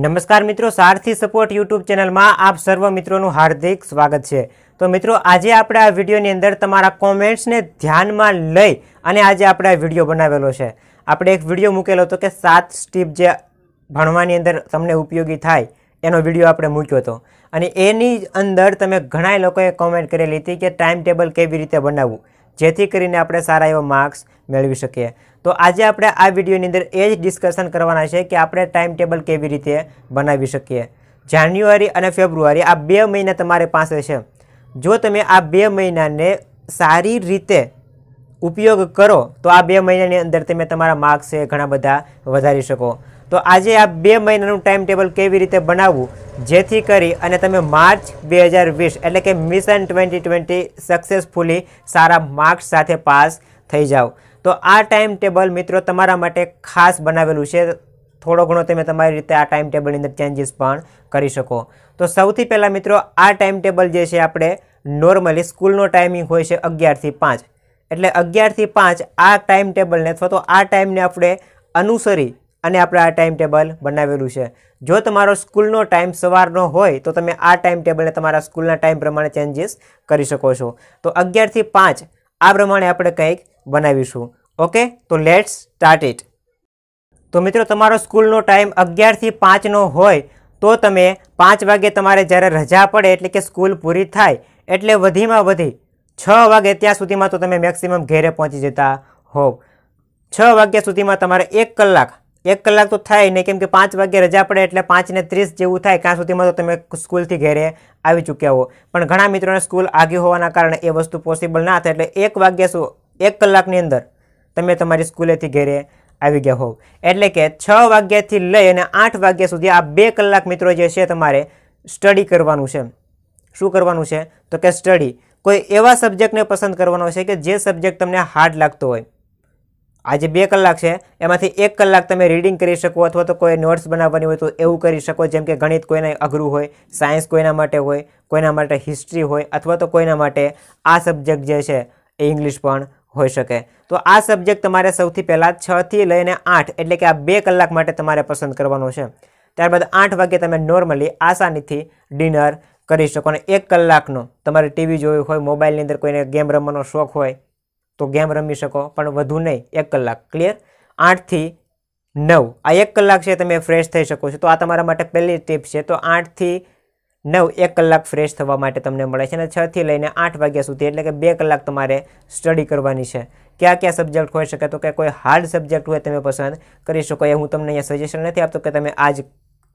નમસ્કાર મિત્રો સારથી support YouTube ચેનલમાં આપ સર્વ મિત્રોનું હાર્દિક સ્વાગત છે તો મિત્રો આજે આપણે આ વિડીયોની અંદર તમારા કોમેન્ટ્સને ધ્યાનમાં લઈ અને આજે આપણે આ વિડીયો બનાવેલો છે આપણે એક વિડીયો મૂકેલો હતો કે સાત સ્ટીપ જે ભણવાની અંદર તમને ઉપયોગી થાય એનો વિડીયો આપણે મૂક્યો હતો અને એની અંદર તમે ઘણા લોકોએ કોમેન્ટ કરેલી હતી કે ટાઈમ ટેબલ કેવી રીતે બનાવવું જેથી કરીને આપણે સારા એવા માર્ક્સ મેળવી શકીએ તો આજે આપણે આ વિડીયોની અંદર એ જ ડિસ્કશન કરવાના છે કે આપણે ટાઈમ ટેબલ કેવી રીતે બનાવી શકીએ જાન્યુઆરી અને ફેબ્રુઆરી આ બે મહિના તમારી પાસે છે જો તમે આ બે મહિનાને સારી રીતે ઉપયોગ કરો તો આ બે મહિનાની અંદર તમે તમારા માર્ક્સ છે ઘણા બધા વધારી શકો તો આજે આ બે મહિનાનું ટાઈમ ટેબલ કેવી રીતે બનાવવું જેથી કરી અને તમે માર્ચ બે હજાર વીસ એટલે કે મિશન ટ્વેન્ટી ટ્વેન્ટી સક્સેસફુલી સારા માર્ક્સ સાથે પાસ થઈ જાઓ તો આ ટાઈમ ટેબલ મિત્રો તમારા માટે ખાસ બનાવેલું છે થોડો ઘણો તમે તમારી રીતે આ ટાઈમ ટેબલની અંદર ચેન્જીસ પણ કરી શકો તો સૌથી પહેલાં મિત્રો આ ટાઈમ ટેબલ જે છે આપણે નોર્મલી સ્કૂલનો ટાઈમિંગ હોય છે અગિયારથી પાંચ એટલે અગિયારથી પાંચ આ ટાઈમ ટેબલને અથવા તો આ ટાઈમને આપણે અનુસરી અને આપણે આ ટાઈમ ટેબલ બનાવેલું છે જો તમારો સ્કૂલનો ટાઈમ સવારનો હોય તો તમે આ ટાઈમ ટેબલને તમારા સ્કૂલના ટાઈમ પ્રમાણે ચેન્જીસ કરી શકો છો તો અગિયારથી પાંચ આ પ્રમાણે આપણે કંઈક બનાવીશું ઓકે તો લેટ્સ સ્ટાર્ટ ઇટ તો મિત્રો તમારો સ્કૂલનો ટાઈમ અગિયારથી પાંચનો હોય તો તમે પાંચ વાગે તમારે જ્યારે રજા પડે એટલે કે સ્કૂલ પૂરી થાય એટલે વધીમાં વધી છ વાગે ત્યાં સુધીમાં તો તમે મેક્સિમમ ઘેરે પહોંચી જતા હોવ છ વાગ્યા સુધીમાં તમારે એક કલાક એક કલાક તો થાય નહીં કેમ કે પાંચ વાગે રજા પડે એટલે પાંચને ત્રીસ જેવું થાય કાં સુધીમાં તો તમે સ્કૂલથી ઘેરે આવી ચૂક્યા હો પણ ઘણા મિત્રોને સ્કૂલ આગી હોવાના કારણે એ વસ્તુ પોસિબલ ના થાય એટલે એક વાગ્યા શું એક કલાકની અંદર તમે તમારી સ્કૂલેથી ઘેરે આવી ગયા હોવ એટલે કે છ વાગ્યાથી લઈ અને આઠ વાગ્યા સુધી આ બે કલાક મિત્રો જે છે તમારે સ્ટડી કરવાનું છે શું કરવાનું છે તો કે સ્ટડી કોઈ એવા સબ્જેક્ટને પસંદ કરવાનો છે કે જે સબ્જેક્ટ તમને હાર્ડ લાગતો હોય આજે બે કલાક છે એમાંથી એક કલાક તમે રીડિંગ કરી શકો અથવા તો કોઈ નોટ્સ બનાવવાની હોય તો એવું કરી શકો જેમ કે ગણિત કોઈને અઘરું હોય સાયન્સ કોઈના માટે હોય કોઈના માટે હિસ્ટ્રી હોય અથવા તો કોઈના માટે આ સબ્જેક્ટ જે છે એ ઇંગ્લિશ પણ હોઈ શકે તો આ સબ્જેક્ટ તમારે સૌથી પહેલાં છથી લઈને આઠ એટલે કે આ બે કલાક માટે તમારે પસંદ કરવાનો છે ત્યારબાદ આઠ વાગે તમે નોર્મલી આસાનીથી ડિનર કરી શકો અને એક કલાકનો તમારે ટીવી જોયું હોય મોબાઈલની અંદર કોઈને ગેમ રમવાનો શોખ હોય તો ગેમ રમી શકો પણ વધુ નહીં એક કલાક ક્લિયર આઠથી નવ આ એક કલાક છે તમે ફ્રેશ થઈ શકો છો તો આ તમારા માટે પહેલી ટીપ છે તો આઠથી નવ એક કલાક ફ્રેશ થવા માટે તમને મળે છે અને છથી લઈને આઠ વાગ્યા સુધી એટલે કે બે કલાક તમારે સ્ટડી કરવાની છે કયા કયા સબ્જેક્ટ હોઈ શકે તો કે કોઈ હાર્ડ સબ્જેક્ટ હોય તમે પસંદ કરી શકો એ હું તમને અહીંયા સજેશન નથી આપતો કે તમે આ જ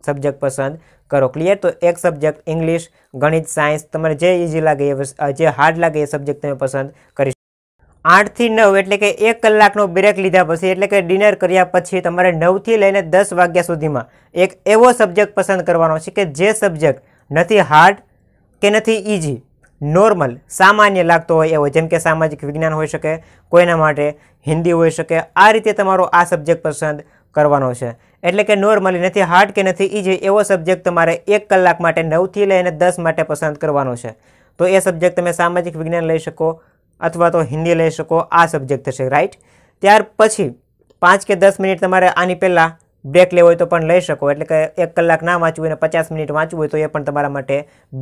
સબ્જેક્ટ પસંદ કરો ક્લિયર તો એક સબ્જેક્ટ ઇંગ્લિશ ગણિત સાયન્સ તમારે જે ઇઝી લાગે એ જે હાર્ડ લાગે એ સબ્જેક્ટ તમે પસંદ કરી શકો આઠથી નવ એટલે કે એક કલાકનો બ્રેક લીધા પછી એટલે કે ડિનર કર્યા પછી તમારે નવથી લઈને દસ વાગ્યા સુધીમાં એક એવો સબ્જેક્ટ પસંદ કરવાનો છે કે જે સબ્જેક્ટ નથી હાર્ડ કે નથી ઇઝી નોર્મલ સામાન્ય લાગતો હોય એવો જેમ કે સામાજિક વિજ્ઞાન હોઈ શકે કોઈના માટે હિન્દી હોઈ શકે આ રીતે તમારો આ સબ્જેક્ટ પસંદ કરવાનો છે એટલે કે નોર્મલી નથી હાર્ડ કે નથી ઇઝી એવો સબ્જેક્ટ તમારે એક કલાક માટે નવથી લઈને દસ માટે પસંદ કરવાનો છે તો એ સબ્જેક્ટ તમે સામાજિક વિજ્ઞાન લઈ શકો અથવા તો હિન્દી લઈ શકો આ સબ્જેક્ટ થશે રાઈટ ત્યાર પછી પાંચ કે દસ મિનિટ તમારે આની પહેલાં બ્રેક લેવો હોય તો પણ લઈ શકો એટલે કે એક કલાક ના વાંચવું હોય અને પચાસ મિનિટ વાંચવું હોય તો એ પણ તમારા માટે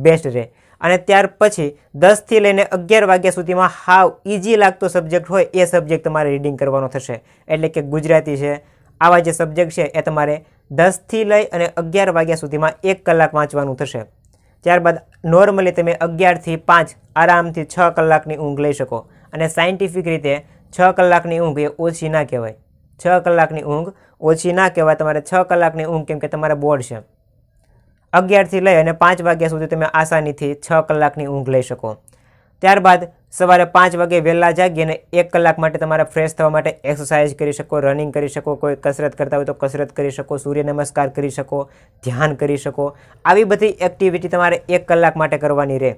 બેસ્ટ રહે અને ત્યાર પછી દસથી લઈને અગિયાર વાગ્યા સુધીમાં હાવ ઇઝી લાગતો સબ્જેક્ટ હોય એ સબ્જેક્ટ તમારે રીડિંગ કરવાનો થશે એટલે કે ગુજરાતી છે આવા જે સબ્જેક્ટ છે એ તમારે દસથી લઈ અને અગિયાર વાગ્યા સુધીમાં એક કલાક વાંચવાનું થશે ત્યારબાદ નોર્મલી તમે અગિયારથી પાંચ આરામથી છ કલાકની ઊંઘ લઈ શકો અને સાયન્ટિફિક રીતે છ કલાકની ઊંઘ એ ઓછી ના કહેવાય છ કલાકની ઊંઘ ઓછી ના કહેવાય તમારે છ કલાકની ઊંઘ કેમ કે તમારે બોર્ડ છે અગિયારથી લઈ અને પાંચ વાગ્યા સુધી તમે આસાનીથી છ કલાકની ઊંઘ લઈ શકો ત્યારબાદ સવારે પાંચ વાગે વહેલા જાગી અને એક કલાક માટે તમારે ફ્રેશ થવા માટે એક્સરસાઇઝ કરી શકો રનિંગ કરી શકો કોઈ કસરત કરતા હોય તો કસરત કરી શકો સૂર્ય નમસ્કાર કરી શકો ધ્યાન કરી શકો આવી બધી એક્ટિવિટી તમારે એક કલાક માટે કરવાની રહે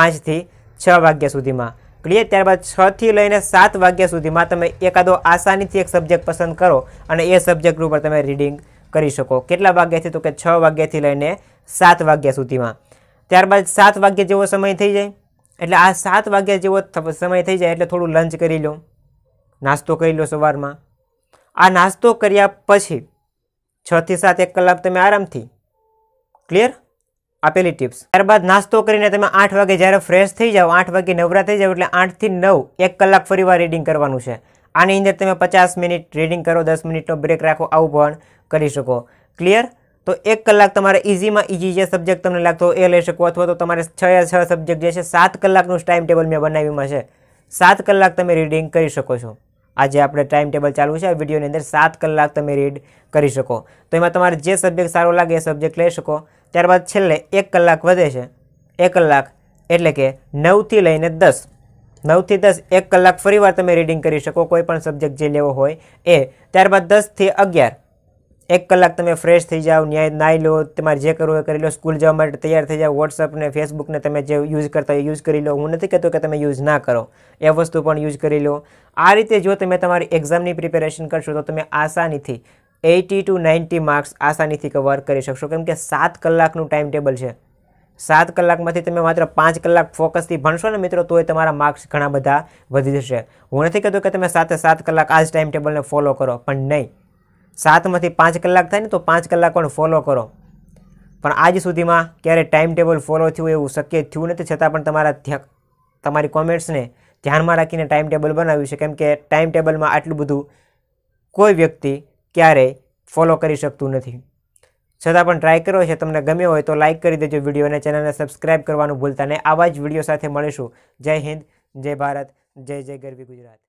પાંચથી છ વાગ્યા સુધીમાં ક્લિયર ત્યારબાદ છથી લઈને સાત વાગ્યા સુધીમાં તમે એકાદો આસાનીથી એક સબ્જેક્ટ પસંદ કરો અને એ સબ્જેક્ટ ઉપર તમે રીડિંગ કરી શકો કેટલા વાગ્યાથી તો કે છ વાગ્યાથી લઈને સાત વાગ્યા સુધીમાં ત્યારબાદ સાત વાગ્યા જેવો સમય થઈ જાય એટલે આ સાત વાગ્યા જેવો સમય થઈ જાય એટલે થોડું લંચ કરી લો નાસ્તો કરી લો સવારમાં આ નાસ્તો કર્યા પછી છથી સાત એક કલાક તમે આરામથી ક્લિયર આપેલી ટિપ્સ ત્યારબાદ નાસ્તો કરીને તમે આઠ વાગે જ્યારે ફ્રેશ થઈ જાઓ આઠ વાગે નવરા થઈ જાઓ એટલે આઠથી નવ એક કલાક ફરીવાર રીડિંગ કરવાનું છે આની અંદર તમે પચાસ મિનિટ રીડિંગ કરો દસ મિનિટનો બ્રેક રાખો આવું પણ કરી શકો ક્લિયર તો એક કલાક તમારે ઇઝીમાં ઇઝી જે સબ્જેક્ટ તમને લાગતો એ લઈ શકો અથવા તો તમારે છ છ સબ્જેક્ટ જે છે સાત કલાકનું ટાઈમ ટેબલ મેં બનાવ્યું છે સાત કલાક તમે રીડિંગ કરી શકો છો આજે આપણે ટાઈમ ટેબલ ચાલુ છે આ વિડીયોની અંદર સાત કલાક તમે રીડ કરી શકો તો એમાં તમારે જે સબ્જેક્ટ સારો લાગે એ સબ્જેક્ટ લઈ શકો ત્યારબાદ છેલ્લે એક કલાક વધે છે એક કલાક એટલે કે નવથી લઈને દસ નવથી દસ એક કલાક ફરીવાર તમે રીડિંગ કરી શકો કોઈ પણ સબ્જેક્ટ જે લેવો હોય એ ત્યારબાદ દસથી અગિયાર એક કલાક તમે ફ્રેશ થઈ જાઓ ન્યાય નાહી લો તમારે જે કરવું એ કરી લો સ્કૂલ જવા માટે તૈયાર થઈ જાઓ વોટ્સઅપને ફેસબુકને તમે જે યુઝ કરતા યુઝ કરી લો હું નથી કહેતો કે તમે યુઝ ના કરો એ વસ્તુ પણ યુઝ કરી લો આ રીતે જો તમે તમારી એક્ઝામની પ્રિપેરેશન કરશો તો તમે આસાનીથી એટી ટુ નાઇન્ટી માર્ક્સ આસાનીથી કવર કરી શકશો કેમ કે સાત કલાકનું ટાઈમ ટેબલ છે સાત કલાકમાંથી તમે માત્ર પાંચ કલાક ફોકસથી ભણશો ને મિત્રો તોય તમારા માર્ક્સ ઘણા બધા વધી જશે હું નથી કહેતો કે તમે સાતે સાત કલાક આ જ ટાઈમ ટેબલને ફોલો કરો પણ નહીં સાતમાંથી પાંચ કલાક થાય ને તો પાંચ કલાક પણ ફોલો કરો પણ આજ સુધીમાં ક્યારે ટાઈમ ટેબલ ફોલો થયું એવું શક્ય થયું નથી છતાં પણ તમારા તમારી કોમેન્ટ્સને ધ્યાનમાં રાખીને ટાઈમ ટેબલ બનાવ્યું છે કેમ કે ટાઈમ ટેબલમાં આટલું બધું કોઈ વ્યક્તિ ક્યારેય ફોલો કરી શકતું નથી છતાં પણ ટ્રાય કર્યો છે તમને ગમ્યો હોય તો લાઇક કરી દેજો વિડીયો અને ચેનલને સબસ્ક્રાઇબ કરવાનું ભૂલતા નહીં આવા જ વિડીયો સાથે મળીશું જય હિન્દ જય ભારત જય જય ગરવી ગુજરાત